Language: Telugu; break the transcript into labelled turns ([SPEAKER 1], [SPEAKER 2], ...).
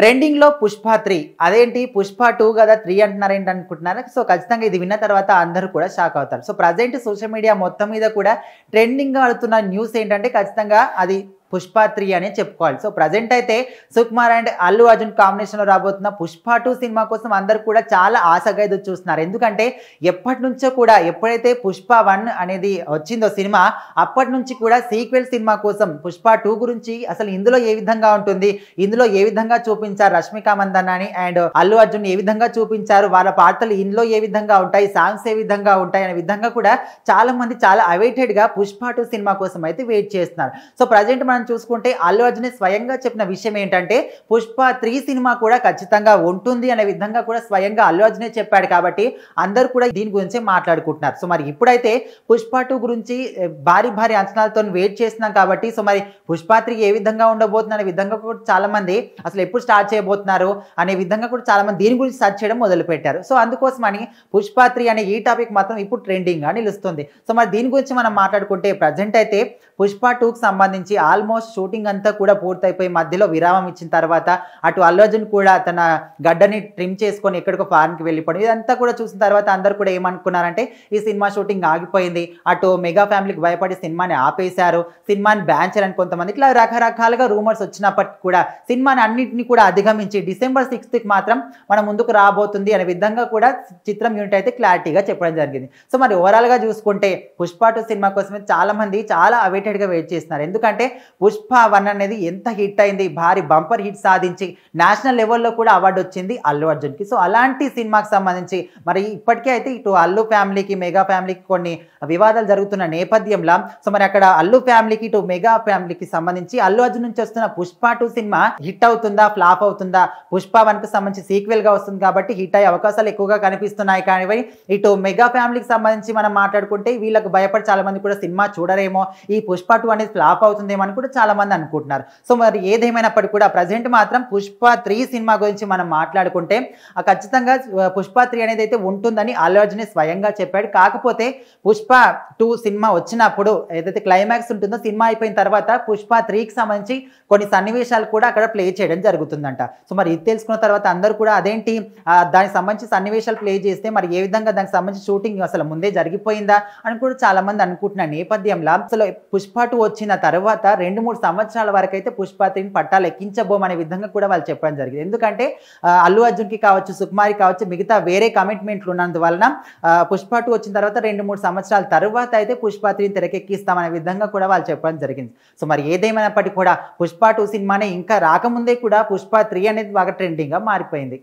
[SPEAKER 1] ట్రెండింగ్లో పుష్ప త్రీ అదేంటి పుష్ప టూ కదా త్రీ అంటున్నారు ఏంటి అనుకుంటున్నారు సో ఖచ్చితంగా ఇది విన్న తర్వాత అందరూ కూడా షాక్ అవుతారు సో ప్రజెంట్ సోషల్ మీడియా మొత్తం మీద కూడా ట్రెండింగ్గా అడుతున్న న్యూస్ ఏంటంటే ఖచ్చితంగా అది పుష్ప త్రీ అనే చెప్పుకోవాలి సో ప్రజెంట్ అయితే సుకుమార్ అండ్ అల్లు అర్జున్ కాంబినేషన్లో రాబోతున్న పుష్ప టూ సినిమా కోసం అందరు కూడా చాలా ఆశగా ఎదురు చూస్తున్నారు ఎందుకంటే ఎప్పటి నుంచో కూడా ఎప్పుడైతే పుష్ప వన్ అనేది వచ్చిందో సినిమా అప్పటి నుంచి కూడా సీక్వెల్ సినిమా కోసం పుష్ప టూ గురించి అసలు ఇందులో ఏ విధంగా ఉంటుంది ఇందులో ఏ విధంగా చూపించారు రష్మిక మందన్నాని అండ్ అల్లు అర్జున్ ఏ విధంగా చూపించారు వాళ్ళ పాత్రలు ఇందులో ఏ విధంగా ఉంటాయి సాంగ్స్ ఏ విధంగా ఉంటాయి అనే విధంగా కూడా చాలా మంది చాలా అవైటెడ్గా పుష్ప టూ సినిమా కోసం అయితే వెయిట్ చేస్తున్నారు సో ప్రజెంట్ మనం మనం చూసుకుంటే అల్లు అర్జున్ స్వయంగా చెప్పిన విషయం ఏంటంటే పుష్ప త్రీ సినిమా కూడా ఖచ్చితంగా ఉంటుంది అనే విధంగా కూడా స్వయంగా అల్లు అర్జునే చెప్పాడు కాబట్టి అందరు కూడా దీని గురించి మాట్లాడుకుంటున్నారు సో మరి ఇప్పుడైతే పుష్ప టూ గురించి భారీ భారీ అంచనాలతో వెయిట్ చేస్తున్నాం కాబట్టి సో మరి పుష్ప త్రీ ఏ విధంగా ఉండబోతుంది అనే విధంగా కూడా చాలా మంది అసలు ఎప్పుడు స్టార్ట్ చేయబోతున్నారు అనే విధంగా కూడా చాలా మంది దీని గురించి సర్చ్ చేయడం మొదలు పెట్టారు సో అందుకోసమని పుష్ప త్రీ అనే ఈ టాపిక్ మాత్రం ఇప్పుడు ట్రెండింగ్ గా నిలుస్తుంది సో మరి దీని గురించి మనం మాట్లాడుకుంటే ప్రజెంట్ అయితే పుష్ప టూకి సంబంధించి ఆల్మోస్ట్ ఆల్మోస్ట్ షూటింగ్ అంతా కూడా పూర్తయిపోయి మధ్యలో విరామం ఇచ్చిన తర్వాత అటు అల్లర్జున్ కూడా తన గడ్డని ట్రిమ్ చేసుకొని ఎక్కడికో ఫారెన్కి వెళ్ళిపోవడం ఇదంతా కూడా చూసిన తర్వాత అందరు కూడా ఏమనుకున్నారంటే ఈ సినిమా షూటింగ్ ఆగిపోయింది అటు మెగా ఫ్యామిలీకి భయపడి సినిమాని ఆపేశారు సినిమాని బ్యాన్ చేయాలని కొంతమంది ఇట్లా రకరకాలుగా రూమర్స్ వచ్చినప్పటికీ కూడా సినిమాని అన్నింటినీ కూడా అధిగమించి డిసెంబర్ సిక్స్త్కి మాత్రం మనం ముందుకు రాబోతుంది అనే విధంగా కూడా చిత్రం యూనిట్ అయితే క్లారిటీగా చెప్పడం జరిగింది సో మరి ఓవరాల్గా చూసుకుంటే పుష్ప టూ సినిమా కోసమే చాలామంది చాలా అవేటెడ్గా వెయిట్ చేస్తున్నారు ఎందుకంటే పుష్ప వన్ అనేది ఎంత హిట్ అయింది భారీ బంపర్ హిట్ సాధించి నేషనల్ లెవెల్లో కూడా అవార్డు వచ్చింది అల్లు అర్జున్కి సో అలాంటి సినిమాకి సంబంధించి మరి ఇప్పటికే అయితే ఇటు అల్లు ఫ్యామిలీకి మెగా ఫ్యామిలీకి కొన్ని వివాదాలు జరుగుతున్న నేపథ్యంలో సో మరి అక్కడ అల్లు ఫ్యామిలీకి ఇటు మెగా ఫ్యామిలీకి సంబంధించి అల్లు అర్జున్ నుంచి వస్తున్న పుష్ప టూ సినిమా హిట్ అవుతుందా ఫ్లాప్ అవుతుందా పుష్ప వన్కి సంబంధించి సీక్వెల్గా వస్తుంది కాబట్టి హిట్ అయ్యే అవకాశాలు ఎక్కువగా కనిపిస్తున్నాయి కానీ ఇటు మెగా ఫ్యామిలీకి సంబంధించి మనం మాట్లాడుకుంటే వీళ్ళకి భయపడి చాలామంది కూడా సినిమా చూడరేమో ఈ పుష్ప టూ అనేది ఫ్లాప్ అవుతుందేమో అని కూడా చాలామంది అనుకుంటున్నారు సో మరి ఏదేమైనప్పటికీ కూడా ప్రజెంట్ మాత్రం పుష్ప త్రీ సినిమా గురించి మనం మాట్లాడుకుంటే ఖచ్చితంగా పుష్ప త్రీ అనేది అయితే ఉంటుందని ఆలోచన స్వయంగా చెప్పాడు కాకపోతే పుష్ప టూ సినిమా వచ్చినప్పుడు ఏదైతే క్లైమాక్స్ ఉంటుందో సినిమా అయిపోయిన తర్వాత పుష్ప త్రీకి సంబంధించి కొన్ని సన్నివేశాలు కూడా అక్కడ ప్లే చేయడం జరుగుతుందంట సో మరి ఇది తెలుసుకున్న తర్వాత అందరూ కూడా అదేంటి దానికి సంబంధించి సన్నివేశాలు ప్లే చేస్తే మరి ఏ విధంగా దానికి సంబంధించి షూటింగ్ అసలు ముందే జరిగిపోయిందా అని కూడా చాలామంది అనుకుంటున్న నేపథ్యంలో అసలు పుష్ప టూ వచ్చిన తర్వాత రెండు రెండు మూడు సంవత్సరాల వరకు అయితే పుష్ప త్రీని పట్టాలు ఎక్కించబోమనే విధంగా కూడా వాళ్ళు చెప్పడం జరిగింది ఎందుకంటే అల్లు అర్జున్కి కావచ్చు సుకుమారి కావచ్చు మిగతా వేరే కమిట్మెంట్లు ఉన్నందువలన పుష్ప టూ వచ్చిన తర్వాత రెండు మూడు సంవత్సరాల తర్వాత అయితే పుష్ప త్రీని తెరకెక్కిస్తామనే విధంగా కూడా వాళ్ళు చెప్పడం జరిగింది సో మరి ఏదేమైనప్పటికీ కూడా పుష్ప టూ సినిమానే ఇంకా రాకముందే కూడా పుష్ప త్రీ అనేది బాగా ట్రెండింగ్గా మారిపోయింది